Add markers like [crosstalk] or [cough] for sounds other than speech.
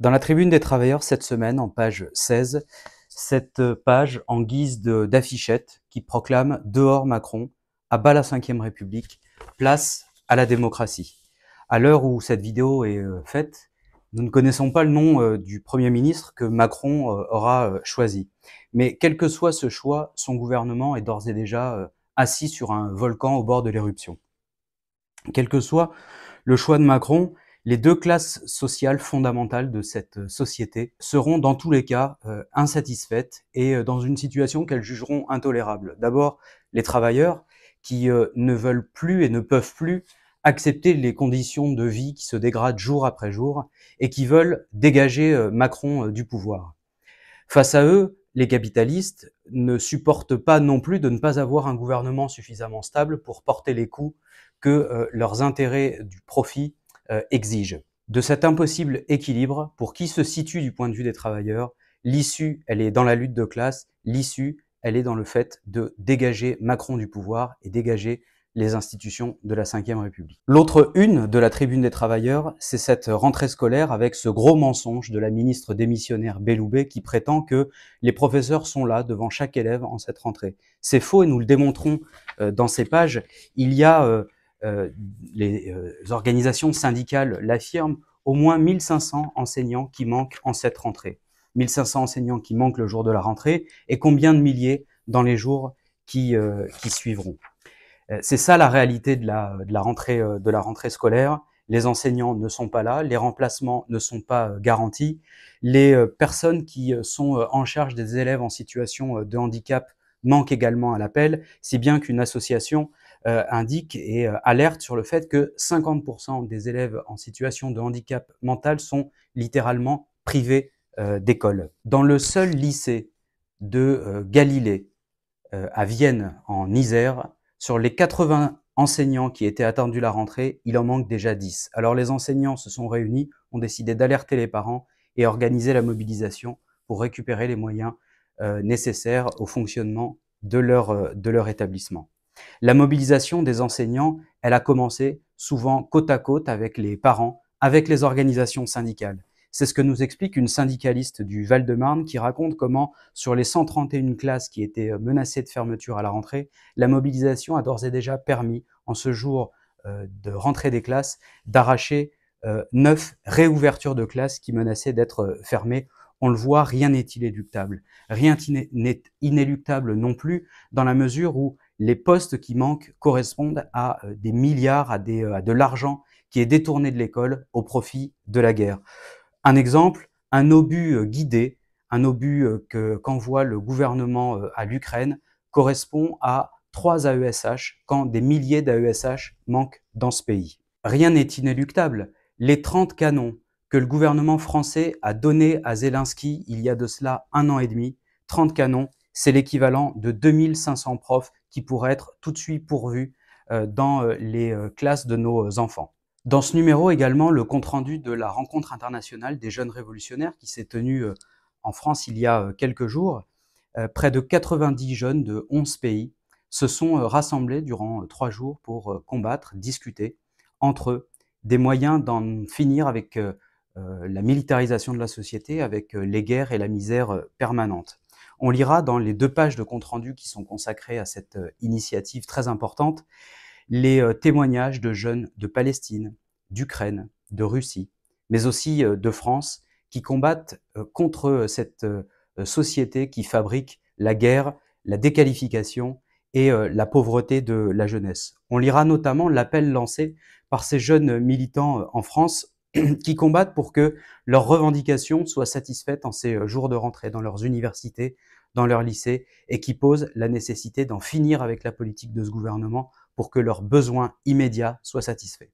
Dans la tribune des travailleurs cette semaine, en page 16, cette page en guise d'affichette qui proclame Dehors Macron, à bas la Ve République, place à la démocratie. À l'heure où cette vidéo est euh, faite, nous ne connaissons pas le nom euh, du Premier ministre que Macron euh, aura choisi. Mais quel que soit ce choix, son gouvernement est d'ores et déjà assis sur un volcan au bord de l'éruption. Quel que soit le choix de Macron, les deux classes sociales fondamentales de cette euh, société seront dans tous les cas euh, insatisfaites et euh, dans une situation qu'elles jugeront intolérable. D'abord, les travailleurs qui ne veulent plus et ne peuvent plus accepter les conditions de vie qui se dégradent jour après jour et qui veulent dégager Macron du pouvoir. Face à eux, les capitalistes ne supportent pas non plus de ne pas avoir un gouvernement suffisamment stable pour porter les coûts que leurs intérêts du profit euh, exige. De cet impossible équilibre, pour qui se situe du point de vue des travailleurs, l'issue, elle est dans la lutte de classe, l'issue, elle est dans le fait de dégager Macron du pouvoir et dégager les institutions de la Ve République. L'autre une de la tribune des travailleurs, c'est cette rentrée scolaire avec ce gros mensonge de la ministre démissionnaire Belloubet qui prétend que les professeurs sont là devant chaque élève en cette rentrée. C'est faux et nous le démontrons euh, dans ces pages. Il y a euh, euh, les euh, organisations syndicales l'affirment, au moins 1500 enseignants qui manquent en cette rentrée. 1500 enseignants qui manquent le jour de la rentrée et combien de milliers dans les jours qui, euh, qui suivront. C'est ça la réalité de la, de la, rentrée, de la rentrée scolaire. Les enseignants ne sont pas là, les remplacements ne sont pas garantis, les personnes qui sont en charge des élèves en situation de handicap manque également à l'appel, si bien qu'une association euh, indique et euh, alerte sur le fait que 50% des élèves en situation de handicap mental sont littéralement privés euh, d'école. Dans le seul lycée de Galilée, à Vienne, en Isère, sur les 80 enseignants qui étaient attendus la rentrée, il en manque déjà 10. Alors les enseignants se sont réunis, ont décidé d'alerter les parents et organiser la mobilisation pour récupérer les moyens euh, nécessaires au fonctionnement euh, de leur, établissement. La mobilisation des enseignants, elle a commencé souvent côte à côte avec les parents, avec les organisations syndicales. C'est ce que nous explique une syndicaliste du Val-de-Marne qui raconte comment, sur les 131 classes qui étaient euh, menacées de fermeture à la rentrée, la mobilisation a d'ores et déjà permis, en ce jour de rentrée des classes, d'arracher neuf réouvertures de classes qui menaçaient d'être fermées on le voit, rien n'est inéluctable. Rien n'est inéluctable non plus, dans la mesure où les postes qui manquent correspondent à euh, des milliards, euh, à, de l'argent qui est détourné de l'école au profit de la guerre. Un exemple, un obus euh, guidé, un obus qu'envoie le gouvernement à l'Ukraine, correspond à trois AESH quand des milliers d'AESH manquent dans ce pays. Rien n'est inéluctable. Les 30 canons que le gouvernement français a donné à Zelensky il y a de cela un an et demi, 30 canons, c'est l'équivalent de 2500 profs qui pourraient être tout de suite pourvus euh, dans euh, les euh, classes de nos enfants. Dans ce numéro également, le compte-rendu de la rencontre internationale des jeunes révolutionnaires qui s'est tenue en France il y a quelques jours. Près de 90 jeunes de 11 pays se sont rassemblés durant trois jours pour combattre, discuter entre eux des moyens d'en finir avec euh, la militarisation de la société avec euh, les guerres et la misère euh, permanente. On lira dans les deux pages de compte-rendu qui sont consacrées à cette initiative très importante les témoignages de jeunes de Palestine, d'Ukraine, de Russie, mais aussi de France qui combattent contre cette société qui fabrique la guerre, la déqualification et la pauvreté de la jeunesse. On lira notamment l'appel lancé par ces jeunes militants en France [clears throat] qui combattent pour que leurs revendications soient satisfaites en ces euh, jours de rentrée dans leurs universités, dans leurs lycées, et qui posent la nécessité d'en finir avec la politique de ce gouvernement pour que leurs besoins immédiats soient satisfaits.